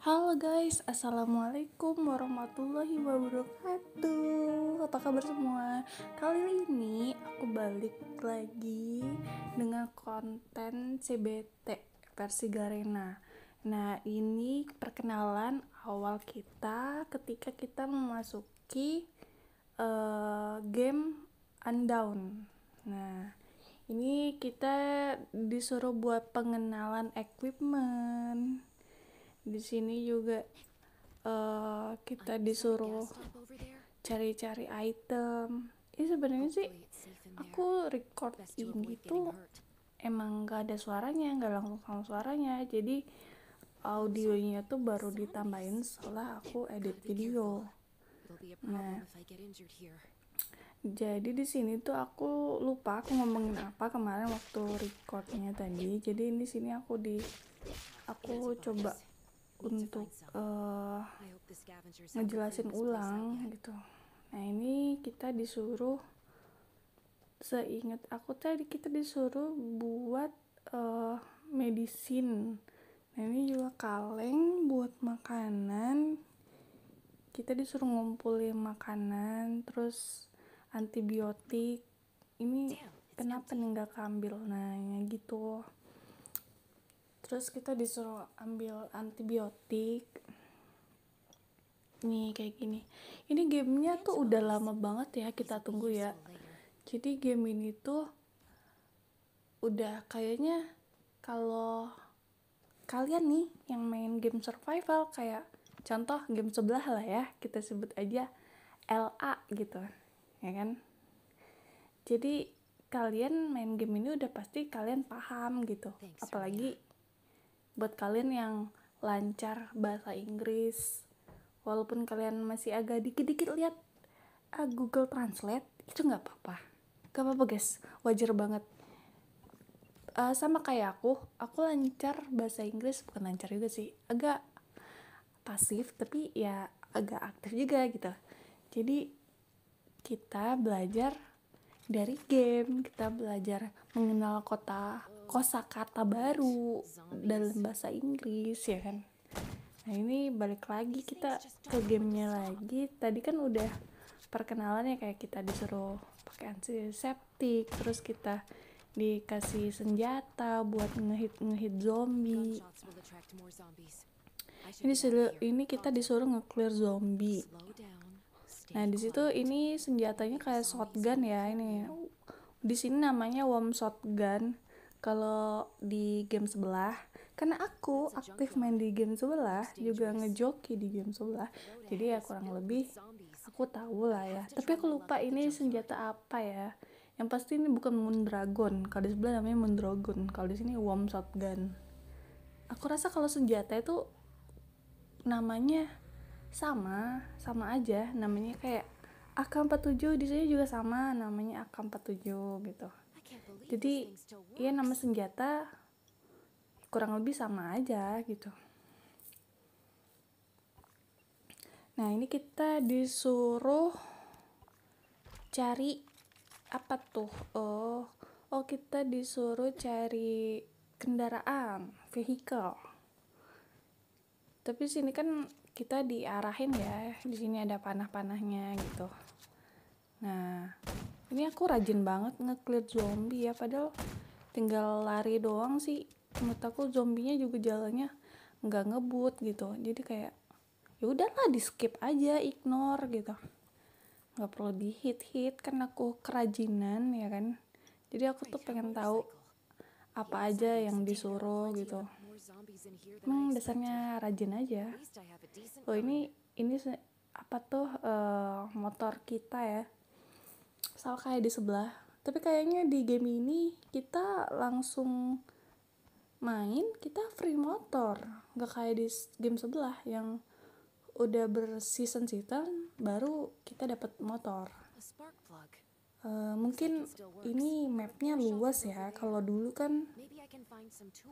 Halo guys, Assalamualaikum warahmatullahi wabarakatuh Apa kabar semua? Kali ini aku balik lagi dengan konten CBT versi Garena Nah ini perkenalan awal kita ketika kita memasuki uh, game Undown Nah ini kita disuruh buat pengenalan equipment di sini juga uh, kita disuruh cari-cari item ini ya, sebenarnya sih aku record ini tuh emang gak ada suaranya gak langsung sama suaranya jadi audionya tuh baru ditambahin setelah aku edit video nah jadi di sini tuh aku lupa aku ngomongin apa kemarin waktu recordnya tadi jadi di sini aku di aku coba untuk uh, ngejelasin ulang gitu nah ini kita disuruh seingat aku tadi kita disuruh buat uh, medicine. nah ini juga kaleng buat makanan kita disuruh ngumpulin makanan terus antibiotik ini kenapa nih nggak kambil nah ya gitu terus kita disuruh ambil antibiotik nih kayak gini ini gamenya tuh udah lama banget ya kita tunggu ya jadi game ini tuh udah kayaknya kalau kalian nih yang main game survival kayak contoh game sebelah lah ya kita sebut aja LA gitu ya kan jadi kalian main game ini udah pasti kalian paham gitu apalagi buat kalian yang lancar bahasa Inggris walaupun kalian masih agak dikit-dikit lihat uh, Google Translate itu nggak apa-apa gak apa-apa guys wajar banget uh, sama kayak aku aku lancar bahasa Inggris bukan lancar juga sih agak pasif tapi ya agak aktif juga gitu jadi kita belajar dari game kita belajar mengenal kota kosakata baru dalam bahasa Inggris ya kan nah ini balik lagi kita ke gamenya lagi tadi kan udah perkenalan ya kayak kita disuruh pakai antiseptik terus kita dikasih senjata buat ngehit ngehit zombie ini disuruh, ini kita disuruh ngeclear zombie nah di situ ini senjatanya kayak shotgun ya ini di sini namanya warm shotgun kalau di game sebelah karena aku aktif main di game sebelah juga ngejoki di game sebelah jadi ya kurang lebih aku tahu lah ya tapi aku lupa ini senjata apa ya yang pasti ini bukan mundragon. kalau di sebelah namanya mundragon. kalau di sini warmshot Shotgun aku rasa kalau senjata itu namanya sama sama aja namanya kayak AK47 di sini juga sama namanya AK47 gitu jadi ya nama senjata kurang lebih sama aja gitu nah ini kita disuruh cari apa tuh oh oh kita disuruh cari kendaraan vehicle tapi sini kan kita diarahin ya di sini ada panah-panahnya gitu nah ini aku rajin banget nge-clear zombie ya padahal tinggal lari doang sih menurut aku zombinya juga jalannya nggak ngebut gitu jadi kayak ya udahlah di skip aja ignore gitu nggak perlu di hit hit karena aku kerajinan ya kan jadi aku tuh pengen tahu apa aja yang disuruh gitu emang hmm, dasarnya rajin aja oh ini ini apa tuh uh, motor kita ya sama kayak di sebelah tapi kayaknya di game ini kita langsung main kita free motor nggak kayak di game sebelah yang udah berseason season baru kita dapat motor Uh, mungkin ini mapnya luas ya kalau dulu kan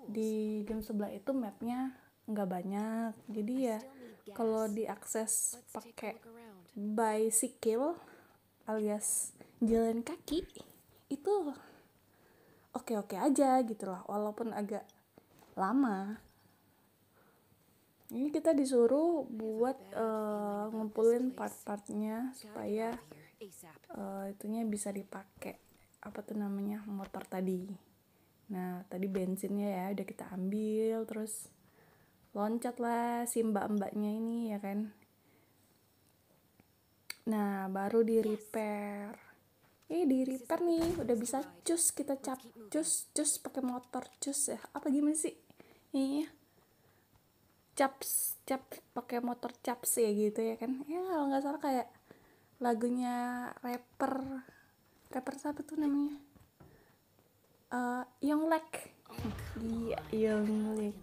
di game sebelah itu mapnya nggak banyak jadi ya kalau diakses pakai bicycle alias jalan kaki itu oke-oke aja gitu loh walaupun agak lama ini kita disuruh buat uh, ngumpulin part-partnya supaya uh, itunya bisa dipakai apa tuh namanya motor tadi nah tadi bensinnya ya udah kita ambil terus loncatlah si mbak-mbaknya ini ya kan Nah, baru di repair. Ini eh, di repair nih, udah bisa cus kita cap cus cus pakai motor cus ya. Apa gimana sih? Iya. Caps cap pakai motor caps ya gitu ya kan. Ya kalau nggak salah kayak lagunya rapper rapper siapa tuh namanya? Uh, Young Lek. Oh iya, Young Lek.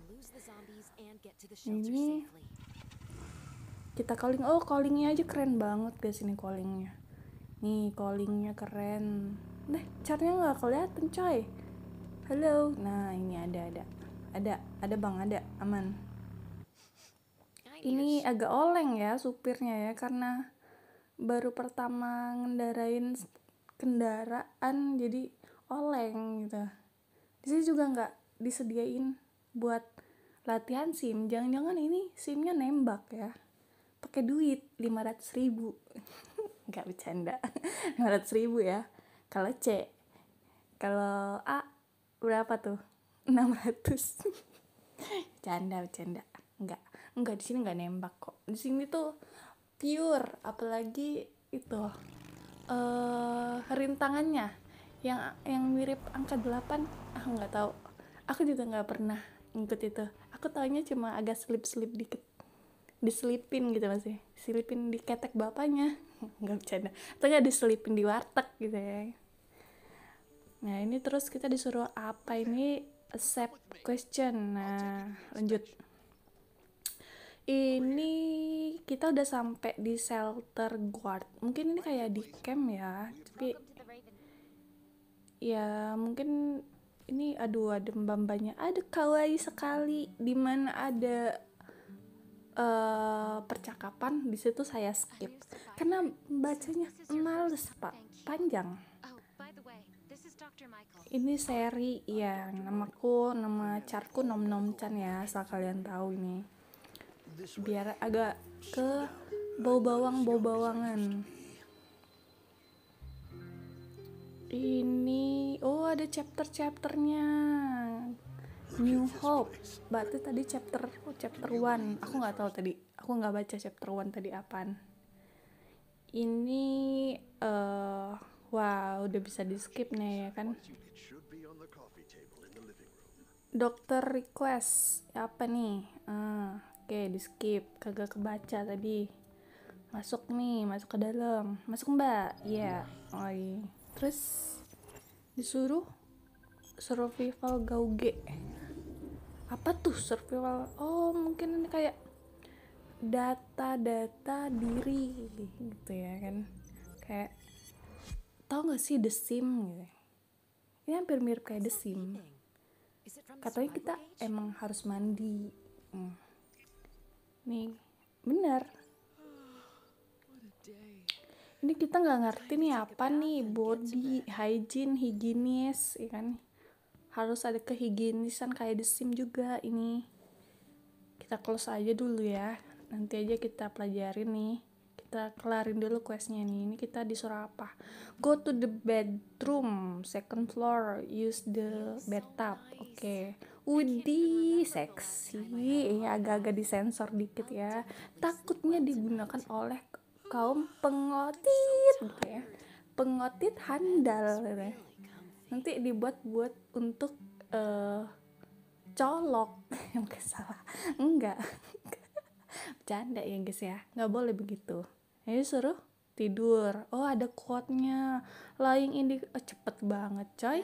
Nah, ini kita calling oh callingnya aja keren banget guys ini callingnya nih callingnya keren deh caranya nggak kelihatan coy halo nah ini ada ada ada ada bang ada aman ini agak oleng ya supirnya ya karena baru pertama ngendarain kendaraan jadi oleng gitu di sini juga nggak disediain buat latihan sim jangan-jangan ini simnya nembak ya pakai duit 500 ribu nggak bercanda 500 ribu ya kalau C kalau A berapa tuh 600 canda bercanda nggak nggak di sini nggak nembak kok di sini tuh pure apalagi itu uh, rintangannya yang yang mirip angka 8 aku ah, nggak tahu aku juga nggak pernah ngikut itu aku taunya cuma agak slip-slip dikit diselipin gitu masih diselipin di ketek bapaknya nggak bercanda atau nggak diselipin di warteg gitu ya nah ini terus kita disuruh apa ini accept question nah lanjut ini kita udah sampai di shelter guard mungkin ini kayak di camp ya tapi ya mungkin ini aduh ada mbambanya ada kawaii sekali dimana ada Eh, percakapan di situ saya skip karena bacanya males pak panjang ini seri ya namaku nama chartku nom nom chan ya asal kalian tahu ini biar agak ke bau bawang bau bawangan ini oh ada chapter chapternya New Hope berarti tadi chapter oh, chapter one aku nggak tahu tadi aku nggak baca chapter one tadi apaan ini uh, wow udah bisa di skip nih ya kan dokter request apa nih uh, oke okay, di skip kagak kebaca tadi masuk nih masuk ke dalam masuk mbak ya yeah. Oi. terus disuruh survival gauge apa tuh survival oh mungkin ini kayak data-data diri gitu ya kan kayak tau gak sih The Sim gitu ya? ini hampir mirip kayak The Sim katanya kita emang harus mandi hmm. nih bener ini kita nggak ngerti nih apa nih body hygiene higienis ya kan harus ada kehigienisan kayak di SIM juga ini kita close aja dulu ya nanti aja kita pelajari nih kita kelarin dulu questnya nih ini kita disuruh apa go to the bedroom second floor use the bathtub oke okay. Udi seksi ya agak agak disensor dikit ya takutnya digunakan oleh kaum pengotit gitu ya pengotit handal gitu ya nanti dibuat buat untuk uh, colok yang salah enggak bercanda ya guys ya nggak boleh begitu ini suruh tidur oh ada quote-nya lying in the oh, cepet banget coy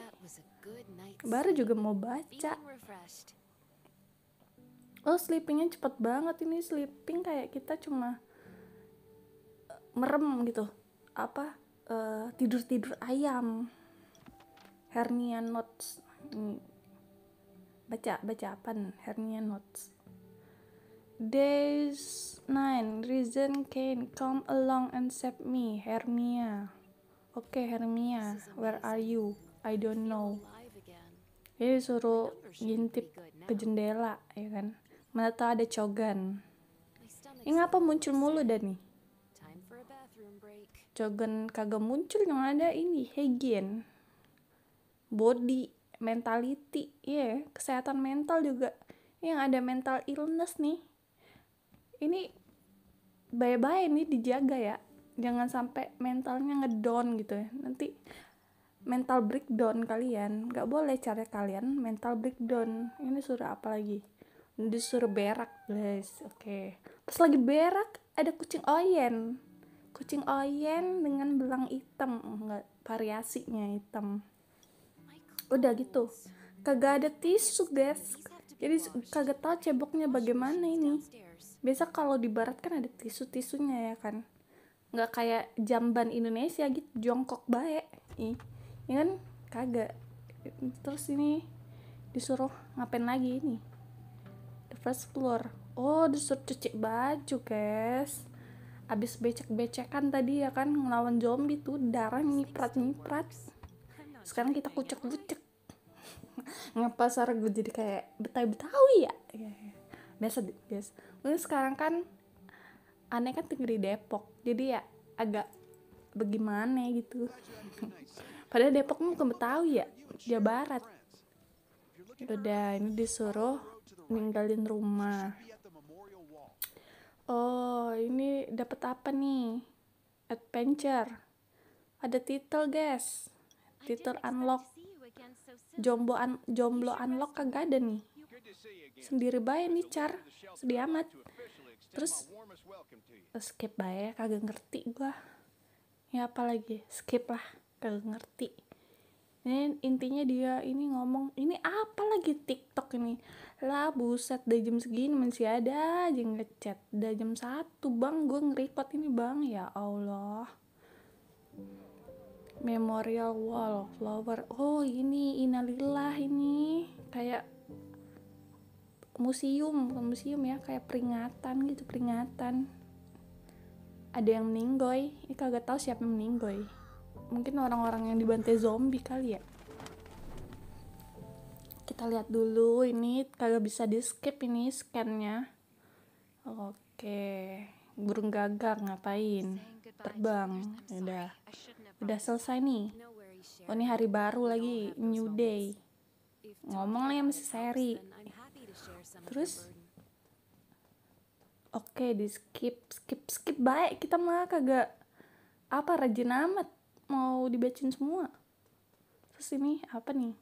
baru juga mau baca oh sleepingnya cepet banget ini sleeping kayak kita cuma eh, merem gitu apa uh, eh, tidur tidur ayam hernia notes hmm. baca baca bacaan hernia notes days 9 reason can come along and save me hermia oke okay, hermia where are you i don't know jadi suruh ngintip ke jendela ya kan mana tahu ada cogan ini ngapa muncul mulu dah nih cogan kagak muncul yang ada ini Hegen body, mentality, iya ya yeah, kesehatan mental juga yang ada mental illness nih. Ini bye-bye nih dijaga ya. Jangan sampai mentalnya ngedown gitu ya. Nanti mental breakdown kalian nggak boleh cara kalian mental breakdown ini suruh apa lagi disuruh berak guys oke okay. pas lagi berak ada kucing oyen kucing oyen dengan belang hitam enggak variasinya hitam udah gitu kagak ada tisu guys jadi kagak tahu ceboknya bagaimana ini biasa kalau di barat kan ada tisu tisunya ya kan nggak kayak jamban Indonesia gitu jongkok baik ih ya kan kagak terus ini disuruh ngapain lagi ini the first floor oh disuruh cuci baju guys abis becek-becekan tadi ya kan ngelawan zombie tuh darah nyiprat nyiprat sekarang kita kucek-kucek ngapa ngepasar gue jadi kayak betawi betawi ya iya, iya. biasa biasa mungkin sekarang kan aneh kan tinggal di Depok jadi ya agak bagaimana gitu padahal Depok mah bukan betawi ya Jawa Barat udah ini disuruh ninggalin rumah oh ini dapat apa nih adventure ada titel guys Twitter unlock jomblo un, jomblo unlock kagak ada nih sendiri bayar nih car sedih amat terus skip bayar, kagak ngerti gua ya apalagi skip lah kagak ngerti ini intinya dia ini ngomong ini apa lagi tiktok ini lah buset dari jam segini masih ada aja ngechat dari jam satu bang gue ngeripot ini bang ya allah memorial wall flower oh ini Inalilah ini kayak museum museum ya kayak peringatan gitu peringatan ada yang meninggoy ini kagak tahu siapa yang meninggoy mungkin orang-orang yang dibantai zombie kali ya kita lihat dulu ini kagak bisa di skip ini scan-nya. oke burung gagak ngapain terbang udah udah selesai nih oh ini hari baru lagi new day ngomong lah ya masih seri terus oke okay, di skip skip skip baik kita mah kagak apa rajin amat mau dibacain semua terus ini apa nih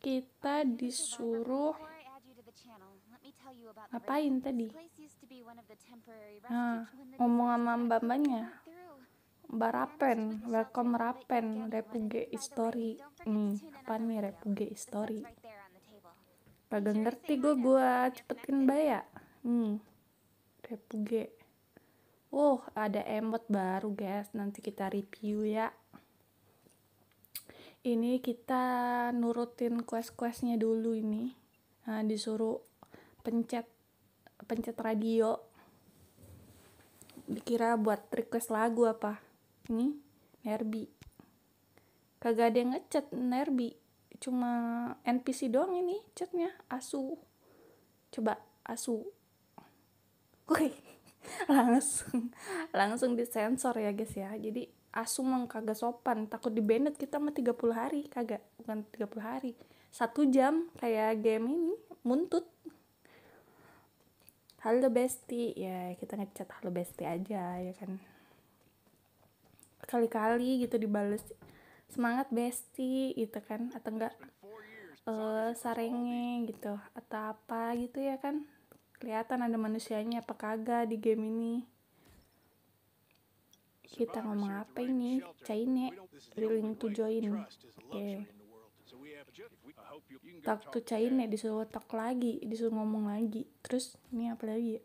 kita disuruh ngapain tadi nah, ngomong sama mbak mbaknya Mbak Rapen, welcome Rapen, Repuge History. Hmm, apa nih Repuge History? Kagak ngerti gue, gua cepetin bayar. Hmm, Repuge. Oh, ada emot baru guys, nanti kita review ya. Ini kita nurutin quest-questnya dulu ini. Nah, disuruh pencet pencet radio dikira buat request lagu apa ini Nerbi kagak ada yang ngechat Nerbi cuma NPC doang ini chatnya asu coba asu oke langsung langsung disensor ya guys ya jadi asu mah kagak sopan takut dibanned kita mah 30 hari kagak bukan 30 hari satu jam kayak game ini muntut halo bestie ya kita ngechat halo bestie aja ya kan kali-kali gitu dibales semangat besti gitu kan atau enggak uh, eh, sarenge gitu atau apa gitu ya kan kelihatan ada manusianya apa kagak di game ini kita ngomong apa ini cainnya willing to join oke okay. talk to disuruh talk lagi disuruh ngomong lagi terus ini apa lagi ya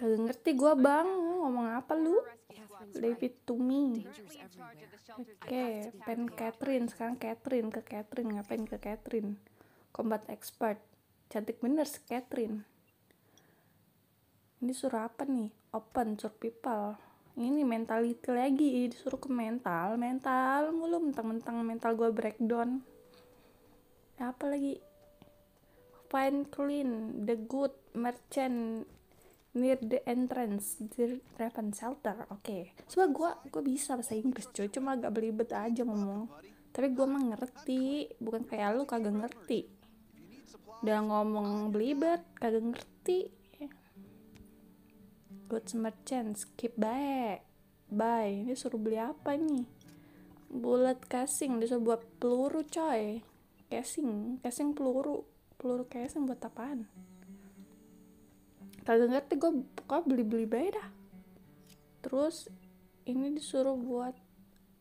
Kagak ngerti gue bang, ngomong apa lu? Leave it to me. Oke, pen Catherine. Sekarang Catherine ke Catherine. Ngapain ke Catherine? Combat expert. Cantik bener si Catherine. Ini suruh apa nih? Open, suruh people. Ini mentality lagi, disuruh ke mental. Mental mulu, mentang-mentang mental gue breakdown. Apa lagi? Fine, clean, the good, merchant, near the entrance the Raven shelter oke okay. coba gue gue bisa bahasa Inggris cuy cuma agak belibet aja ngomong tapi gue mah ngerti bukan kayak lu kagak ngerti udah ngomong belibet kagak ngerti good merchant skip baik bye ini suruh beli apa nih bulat casing disuruh buat peluru coy casing casing peluru peluru casing buat apaan kagak ngerti gue kok beli beli baik dah terus ini disuruh buat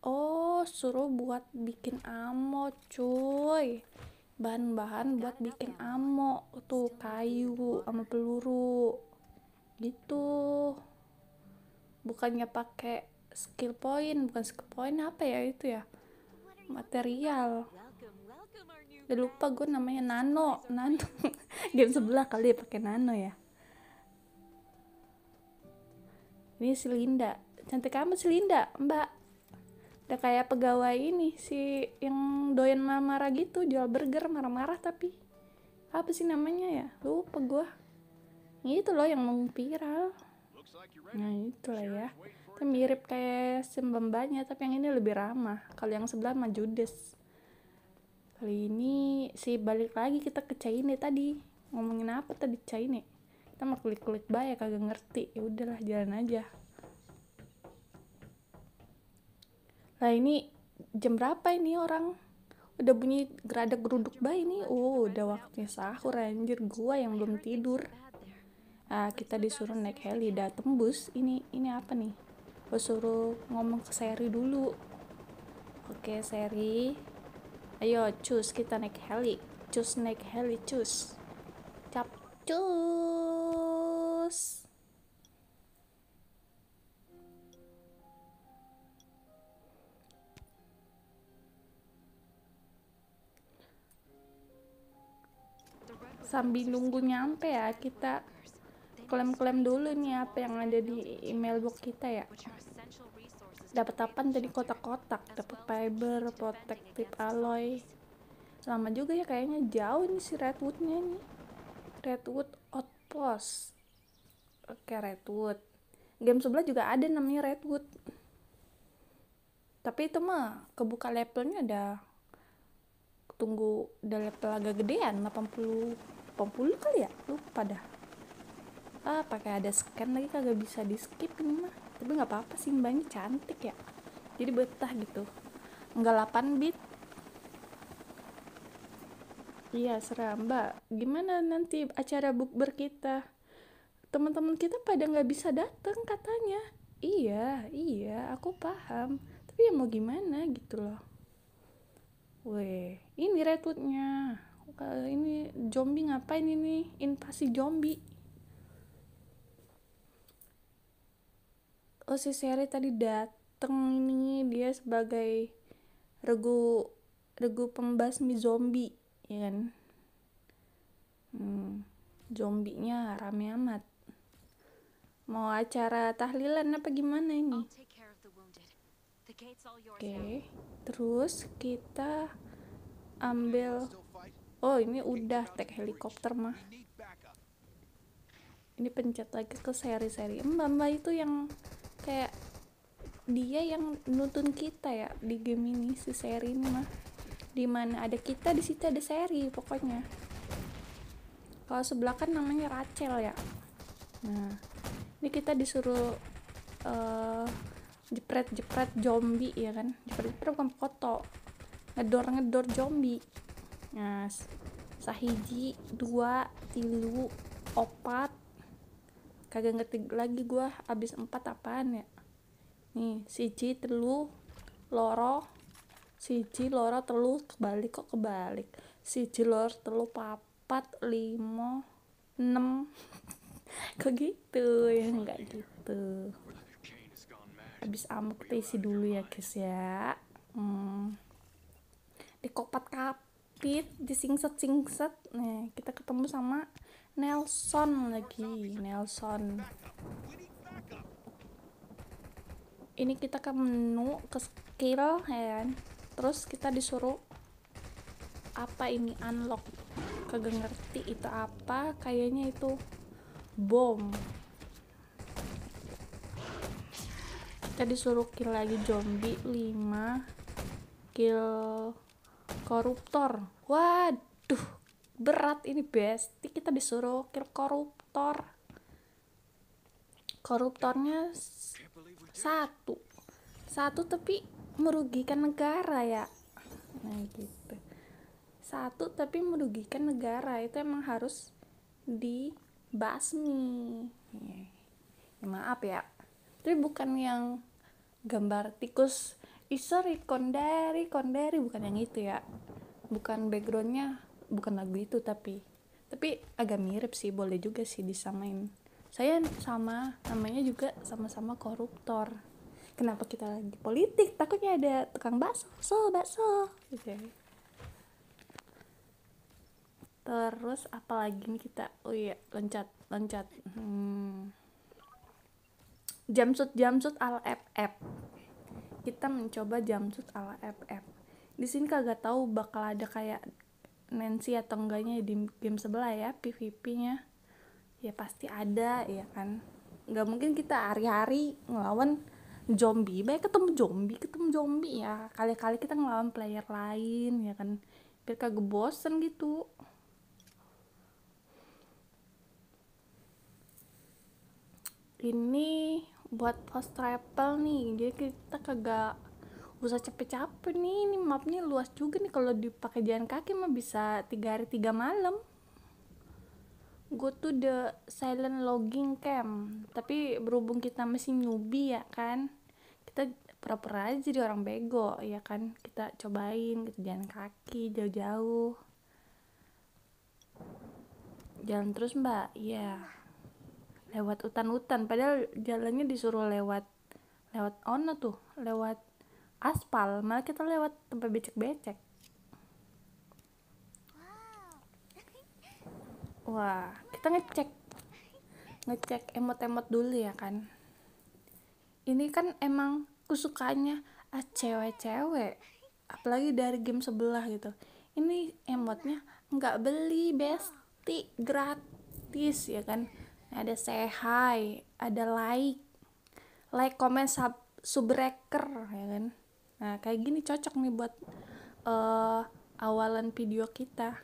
oh suruh buat bikin amo cuy bahan-bahan buat bikin amo tuh kayu sama peluru gitu bukannya pakai skill point bukan skill point apa ya itu ya material udah lupa gue namanya nano nano game sebelah kali ya pakai nano ya ini si Linda cantik amat si Linda mbak udah kayak pegawai ini si yang doyan marah-marah gitu jual burger marah-marah tapi apa sih namanya ya lupa Ini itu loh yang viral nah itu lah ya itu mirip kayak sembembanya tapi yang ini lebih ramah kalau yang sebelah mah judes kali ini si balik lagi kita ke Caine tadi ngomongin apa tadi Caine kita mah klik klik baik ya kagak ngerti ya udahlah jalan aja nah ini jam berapa ini orang udah bunyi gerada geruduk bayi ini. oh udah waktunya sahur anjir gua yang belum tidur ah kita disuruh naik heli dah tembus ini ini apa nih gua suruh ngomong ke Seri dulu oke Seri ayo cus kita naik heli cus naik heli cus cap cus terus. Sambil nunggu nyampe ya, kita klaim-klaim dulu nih apa yang ada di email box kita ya. Dapat apa dari kotak-kotak, dapat fiber, protective alloy. Lama juga ya kayaknya jauh nih si redwoodnya nih. Redwood Outpost kayak Redwood game sebelah juga ada namanya Redwood tapi itu mah kebuka levelnya ada tunggu udah level agak gedean 80 80 kali ya lupa dah ah pakai ada scan lagi kagak bisa di skip ini mah tapi nggak apa-apa sih mbaknya cantik ya jadi betah gitu nggak 8 bit iya seram mbak gimana nanti acara bukber kita teman-teman kita pada nggak bisa datang katanya iya iya aku paham tapi ya mau gimana gitu loh weh ini retweetnya ini zombie ngapain ini invasi zombie oh si Seri tadi dateng ini dia sebagai regu regu pembasmi zombie ya kan hmm, zombinya rame amat mau acara tahlilan apa gimana ini oke okay. terus kita ambil oh ini udah tek helikopter mah ini pencet lagi ke seri-seri mbak mbak itu yang kayak dia yang nuntun kita ya di game ini si seri ini mah mana ada kita di situ ada seri pokoknya kalau sebelah kan namanya Rachel ya nah ini kita disuruh uh, eh, jepret jepret zombie ya kan jepret jepret bukan foto ngedor ngedor zombie nah sahiji dua tilu opat kagak ngerti lagi gua abis empat apaan ya nih siji telu loro siji loro telu kebalik kok kebalik siji loro telu papat limo enam kok gitu ya nggak gitu habis amuk tuh isi dulu ya guys ya hmm. kopat kapit disingset singset nih kita ketemu sama Nelson lagi Nelson ini kita ke menu ke skill ya kan? terus kita disuruh apa ini unlock kagak ngerti itu apa kayaknya itu bom kita disuruh kill lagi zombie 5 kill koruptor waduh berat ini besti kita disuruh kill koruptor koruptornya satu satu tapi merugikan negara ya nah gitu satu tapi merugikan negara itu emang harus di basmi iya. ya, maaf ya tapi bukan yang gambar tikus isori sorry konderi konderi bukan yang itu ya bukan backgroundnya bukan lagu itu tapi tapi agak mirip sih boleh juga sih disamain saya sama namanya juga sama-sama koruptor kenapa kita lagi politik takutnya ada tukang bakso bakso bakso gitu ya terus apalagi nih kita oh iya loncat loncat hmm. jamsut jamsut ala FF kita mencoba jamsut ala FF di sini kagak tahu bakal ada kayak Nancy atau enggaknya di game sebelah ya PVP-nya ya pasti ada ya kan nggak mungkin kita hari-hari ngelawan zombie baik ketemu zombie ketemu zombie ya kali-kali kita ngelawan player lain ya kan biar kagak bosen gitu ini buat post travel nih jadi kita kagak usah capek-capek nih ini mapnya luas juga nih kalau dipakai jalan kaki mah bisa tiga hari tiga malam Gue tuh the silent logging camp tapi berhubung kita masih newbie ya kan kita pura aja jadi orang bego ya kan kita cobain gitu jalan kaki jauh-jauh jalan terus mbak ya. yeah lewat hutan-hutan padahal jalannya disuruh lewat lewat ono tuh lewat aspal malah kita lewat tempat becek-becek wah kita ngecek ngecek emot-emot dulu ya kan ini kan emang kesukaannya ah, cewek-cewek apalagi dari game sebelah gitu ini emotnya nggak beli besti gratis ya kan ada say hi, ada like, like, comment, sub, subbreaker ya kan. Nah, kayak gini cocok nih buat uh, awalan video kita.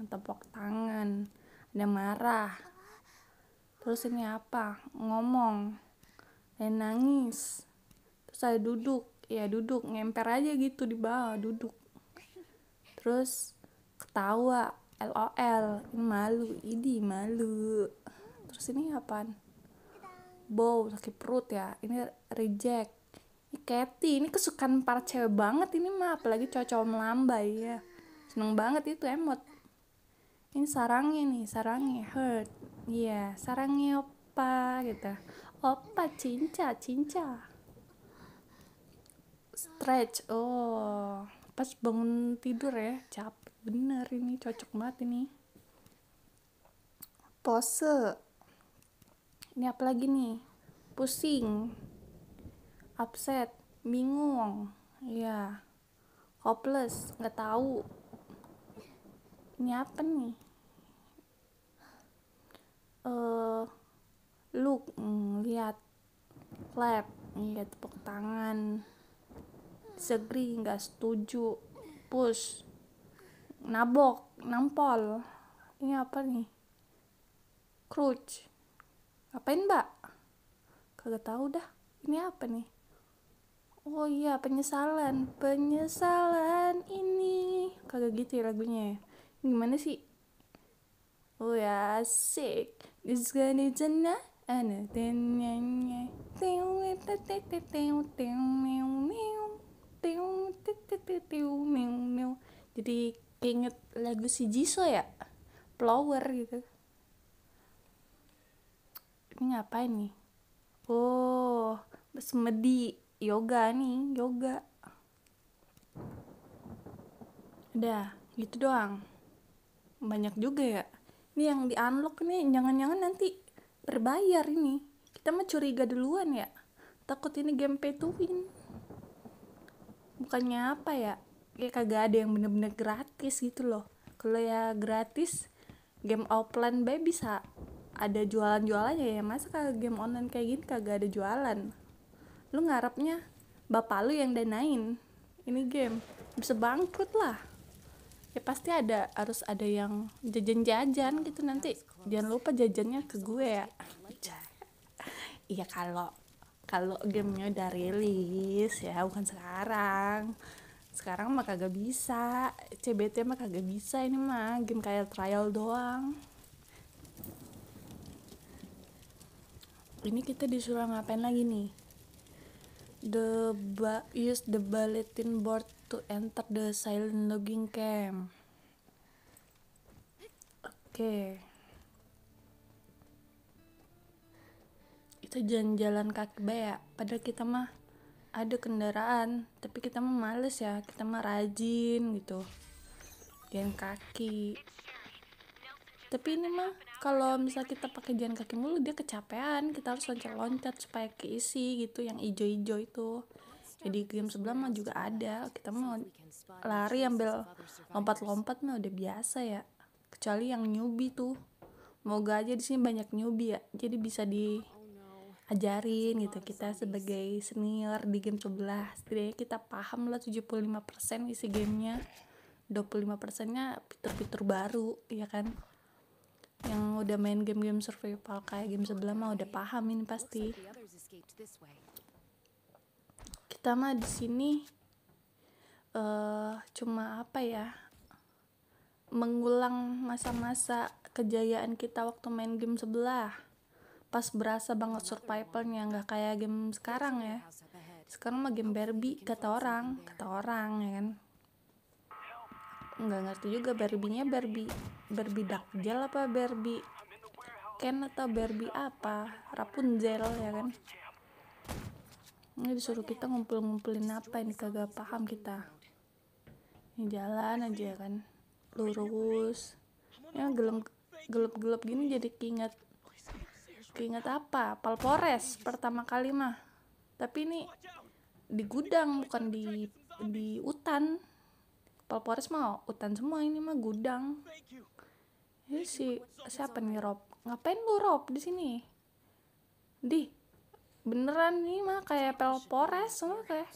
Tepuk tangan, ada marah. Terus ini apa? Ngomong. Ada nangis. Terus ada duduk. Ya duduk, ngemper aja gitu di bawah, duduk. Terus ketawa, LOL, ini malu, ini malu terus ini apa bow sakit perut ya ini reject ini Kathy ini kesukaan para cewek banget ini mah apalagi cowok-cowok melambai ya seneng banget itu emot ini sarangnya nih sarangnya hurt iya yeah, sarangnya opa gitu opa cinca cinca stretch oh pas bangun tidur ya cap bener ini cocok banget ini pose ini apa lagi nih pusing upset bingung ya hopeless nggak tahu ini apa nih eh uh, look mm, lihat clap lihat tepuk tangan segri nggak setuju push nabok nampol ini apa nih crutch ngapain mbak kagak tahu dah ini apa nih oh iya penyesalan penyesalan ini kagak gitu ya lagunya ya gimana sih oh ya asik this gonna jana ana tenyanyi tiu te tiu tiu tiu jadi keinget lagu si Jisoo ya Flower gitu ini ngapain nih oh semedi yoga nih yoga udah gitu doang banyak juga ya ini yang di unlock nih jangan-jangan nanti berbayar ini kita mah curiga duluan ya takut ini game pay to win bukannya apa ya kayak kagak ada yang bener-bener gratis gitu loh kalau ya gratis game offline bay bisa ada jualan-jualannya ya masa kalau game online kayak gini kagak ada jualan lu ngarepnya bapak lu yang danain ini game bisa bangkrut lah ya pasti ada harus ada yang jajan-jajan gitu nanti jangan lupa jajannya ke gue ya iya kalau kalau gamenya udah rilis ya bukan sekarang sekarang mah kagak bisa CBT mah kagak bisa ini mah game kayak trial doang ini kita disuruh ngapain lagi nih the ba use the bulletin board to enter the silent logging camp oke okay. kita jalan-jalan kaki ya padahal kita mah ada kendaraan tapi kita mah males ya kita mah rajin gitu jalan kaki tapi ini mah kalau misal kita pakai jalan kaki mulu dia kecapean kita harus loncat-loncat supaya keisi gitu yang ijo-ijo itu jadi ya, game sebelah mah juga ada kita mau lari ambil lompat-lompat mah udah biasa ya kecuali yang newbie tuh moga aja di sini banyak newbie ya jadi bisa di ajarin gitu kita sebagai senior di game sebelah setidaknya kita paham lah 75% isi gamenya 25% nya fitur-fitur baru ya kan yang udah main game-game survival kayak game sebelah mah udah pahamin pasti kita mah di sini uh, cuma apa ya mengulang masa-masa kejayaan kita waktu main game sebelah pas berasa banget survivalnya nggak kayak game sekarang ya sekarang mah game Barbie kata orang kata orang ya kan nggak ngerti juga Barbie-nya Barbie Barbie Dakjal apa Barbie Ken atau Barbie apa Rapunzel ya kan ini disuruh kita ngumpul-ngumpulin apa ini kagak paham kita ini jalan aja ya kan lurus ya gelem gelap gelap gini jadi keinget keinget apa palpores pertama kali mah tapi ini di gudang bukan di di hutan Polpores mah hutan semua ini mah gudang ini iya si siapa nih Rob ngapain lu Rob di sini di beneran nih mah kayak Polpores semua kayak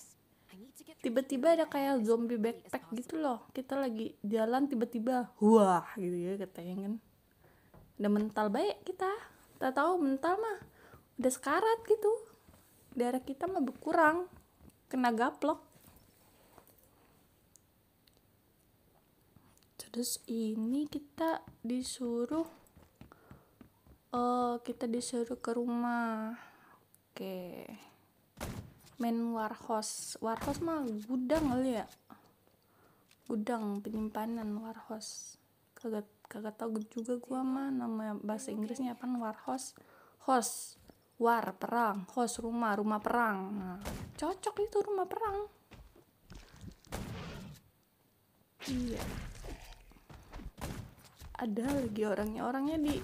tiba-tiba ada kayak zombie backpack gitu loh kita lagi jalan tiba-tiba wah gitu ya katanya kan udah mental baik kita tak tahu mental mah udah sekarat gitu darah kita mah berkurang kena gaplok terus ini kita disuruh uh, kita disuruh ke rumah oke okay. main warhos warhos mah gudang kali ya gudang penyimpanan warhos kagak kagak tau juga gua mah nama bahasa Inggrisnya apa warhos host war perang host rumah rumah perang nah, cocok itu rumah perang iya yeah ada lagi orangnya orangnya di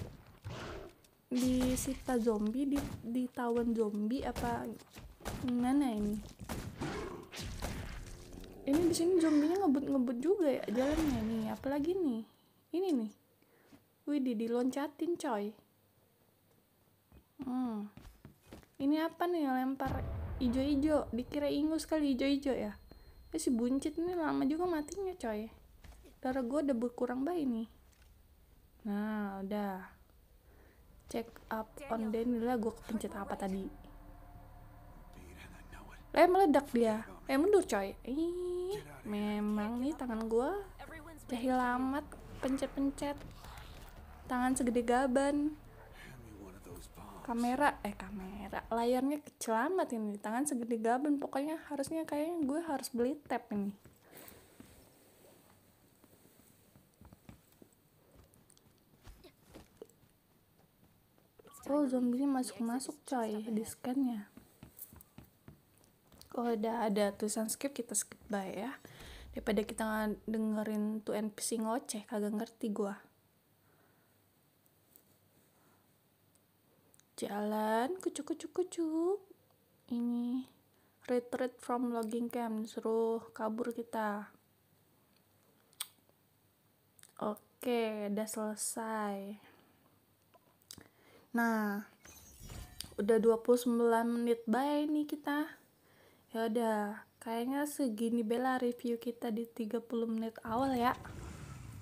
di sita zombie di di ditawan zombie apa gimana ini ini di sini zombinya ngebut-ngebut juga ya jalannya ini, apalagi nih ini nih wih di diloncatin coy hmm. ini apa nih lempar ijo-ijo dikira ingus kali ijo-ijo ya ini eh, si buncit ini lama juga matinya coy darah gue udah berkurang baik nih Nah, udah. Check up on Daniel. Gue kepencet apa tadi? Eh, meledak dia. Eh, mundur coy. Ih, memang nih tangan gue jahil amat. Pencet-pencet. Tangan segede gaban. Kamera, eh kamera. Layarnya kecil amat ini. Tangan segede gaban. Pokoknya harusnya kayaknya gue harus beli tap ini. Astro zombie masuk-masuk coy di scan kalau udah ada tulisan skip kita skip by ya daripada kita dengerin tuh NPC ngoceh kagak ngerti gua jalan kucuk kucuk kucuk ini retreat from logging camp suruh kabur kita oke udah selesai Nah, udah 29 menit bye nih kita. Ya udah, kayaknya segini bela review kita di 30 menit awal ya.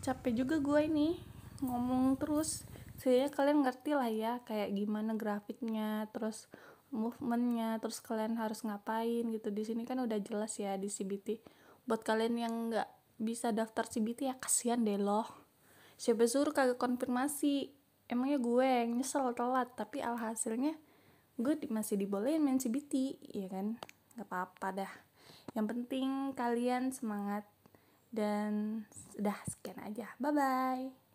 Capek juga gue ini ngomong terus. Saya kalian ngerti lah ya kayak gimana grafiknya, terus movementnya, terus kalian harus ngapain gitu. Di sini kan udah jelas ya di CBT. Buat kalian yang nggak bisa daftar CBT ya kasihan deh loh. Siapa suruh kagak konfirmasi emangnya gue yang nyesel telat tapi alhasilnya gue masih dibolehin main CBT ya kan nggak apa-apa dah yang penting kalian semangat dan sudah sekian aja bye bye